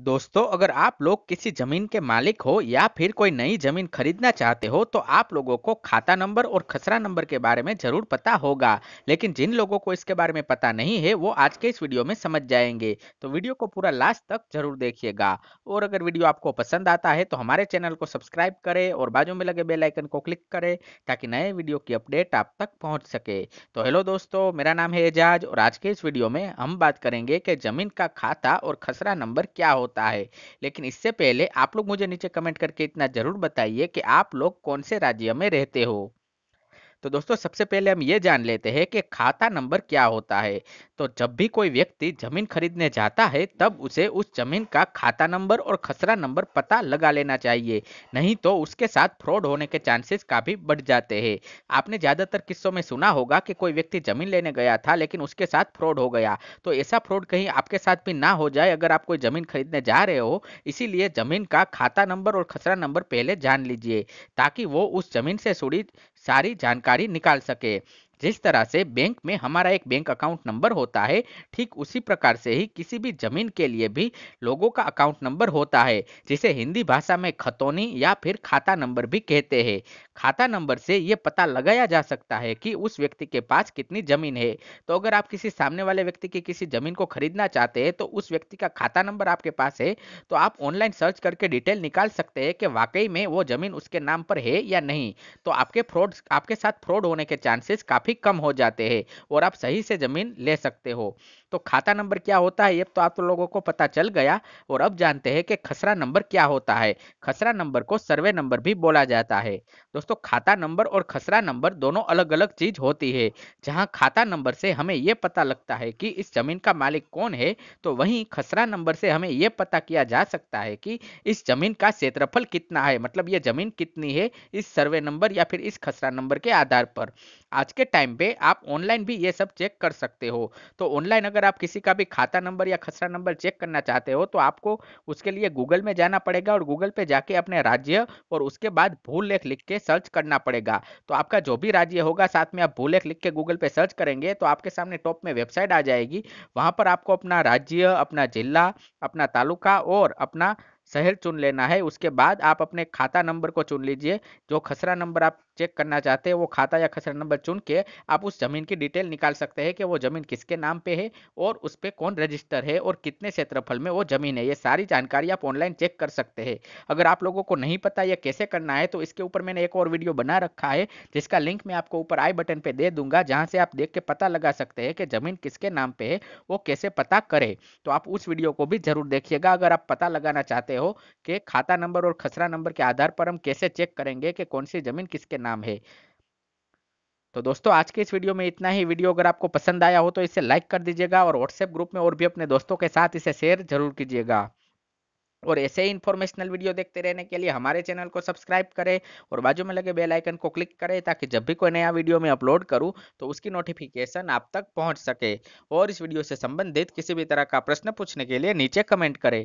दोस्तों अगर आप लोग किसी जमीन के मालिक हो या फिर कोई नई जमीन खरीदना चाहते हो तो आप लोगों को खाता नंबर और खसरा नंबर के बारे में जरूर पता होगा लेकिन जिन लोगों को इसके बारे में पता नहीं है वो आज के इस वीडियो में समझ जाएंगे तो वीडियो को पूरा लास्ट तक जरूर देखिएगा और अगर वीडियो आपको पसंद आता है तो हमारे चैनल को सब्सक्राइब करे और बाजू में लगे बेलाइकन को क्लिक करें ताकि नए वीडियो की अपडेट आप तक पहुँच सके तो हेलो दोस्तों मेरा नाम है एजाज और आज के इस वीडियो में हम बात करेंगे कि जमीन का खाता और खसरा नंबर क्या हो होता है लेकिन इससे पहले आप लोग मुझे नीचे कमेंट करके इतना जरूर बताइए कि आप लोग कौन से राज्य में रहते हो तो दोस्तों सबसे पहले हम ये जान लेते हैं कि खाता नंबर क्या होता है तो जब भी कोई व्यक्ति जमीन खरीदने जाता है तब उसे उस जमीन का खाता नंबर और खसरा नंबर पता लगा लेना चाहिए नहीं तो उसके साथ फ्रॉड होने के चांसेस काफी बढ़ जाते हैं आपने ज्यादातर किस्सों में सुना होगा कि कोई व्यक्ति जमीन लेने गया था लेकिन उसके साथ फ्रॉड हो गया तो ऐसा फ्रॉड कहीं आपके साथ भी ना हो जाए अगर आप कोई जमीन खरीदने जा रहे हो इसीलिए जमीन का खाता नंबर और खसरा नंबर पहले जान लीजिए ताकि वो उस जमीन से जुड़ी सारी जानकारी निकाल सके जिस तरह से बैंक में हमारा एक बैंक अकाउंट नंबर होता है ठीक उसी प्रकार से ही किसी भी जमीन के लिए भी लोगों का अकाउंट नंबर होता है जिसे हिंदी भाषा में खतौनी या फिर खाता नंबर भी कहते हैं खाता नंबर से ये पता लगाया जा सकता है कि उस व्यक्ति के पास कितनी जमीन है तो अगर आप किसी सामने वाले व्यक्ति की किसी जमीन को खरीदना चाहते हैं तो उस व्यक्ति का खाता नंबर आपके पास है तो आप ऑनलाइन सर्च करके डिटेल निकाल सकते हैं कि वाकई में वो जमीन उसके नाम पर है या नहीं तो आपके फ्रॉड आपके साथ फ्रॉड होने के चांसेस काफी काफ़ी कम हो जाते हैं और आप सही से ज़मीन ले सकते हो तो खाता नंबर क्या होता है ये तो आप तो लोगों को पता चल गया और अब जानते हैं कि खसरा नंबर क्या होता है खसरा नंबर को सर्वे नंबर भी बोला जाता है दोस्तों खाता नंबर और खसरा नंबर दोनों अलग अलग चीज होती है जहां खाता नंबर से हमें यह पता लगता है कि इस जमीन का मालिक कौन है तो वहीं खसरा नंबर से हमें यह पता किया जा सकता है कि इस जमीन का क्षेत्रफल कितना है मतलब ये जमीन कितनी है इस सर्वे नंबर या फिर इस खसरा नंबर के आधार पर आज के टाइम पे आप ऑनलाइन भी ये सब चेक कर सकते हो तो ऑनलाइन अगर आप किसी का भी खाता नंबर या खसरा नंबर चेक करना चाहते हो तो आपको उसके लिए गूगल में जाना पड़ेगा और गूगल पे जाके अपने राज्य और उसके बाद भूल लेख लिख के सर्च करना पड़ेगा तो आपका जो भी राज्य होगा साथ में आप भूलेख लिख के गूगल पे सर्च करेंगे तो आपके सामने टॉप में वेबसाइट आ जाएगी वहां पर आपको अपना राज्य अपना जिला अपना तालुका और अपना शहर चुन लेना है उसके बाद आप अपने खाता नंबर को चुन लीजिए जो खसरा नंबर आप चेक करना चाहते हैं वो खाता या खसरा नंबर चुन के आप उस ज़मीन की डिटेल निकाल सकते हैं कि वो ज़मीन किसके नाम पे है और उस पर कौन रजिस्टर है और कितने क्षेत्रफल में वो ज़मीन है ये सारी जानकारी आप ऑनलाइन चेक कर सकते हैं अगर आप लोगों को नहीं पता यह कैसे करना है तो इसके ऊपर मैंने एक और वीडियो बना रखा है जिसका लिंक मैं आपको ऊपर आई बटन पर दे दूंगा जहाँ से आप देख के पता लगा सकते हैं कि ज़मीन किसके नाम पर है वो कैसे पता करे तो आप उस वीडियो को भी जरूर देखिएगा अगर आप पता लगाना चाहते हो हो कि खाता नंबर और खसरा नंबर के आधार पर हम कैसे चेक करेंगे कि कौन सी जमीन किसके नाम है तो दोस्तों आज के इस वीडियो में इतना ही वीडियो अगर आपको पसंद आया हो तो इसे लाइक कर दीजिएगा और व्हाट्सएप ग्रुप में और भी अपने दोस्तों के साथ इसे शेयर जरूर कीजिएगा और ऐसे ही इन्फॉर्मेशनल वीडियो देखते रहने के लिए हमारे चैनल को सब्सक्राइब करें और बाजू में लगे बेल आइकन को क्लिक करें ताकि जब भी कोई नया वीडियो मैं अपलोड करूं तो उसकी नोटिफिकेशन आप तक पहुंच सके और इस वीडियो से संबंधित किसी भी तरह का प्रश्न पूछने के लिए नीचे कमेंट करें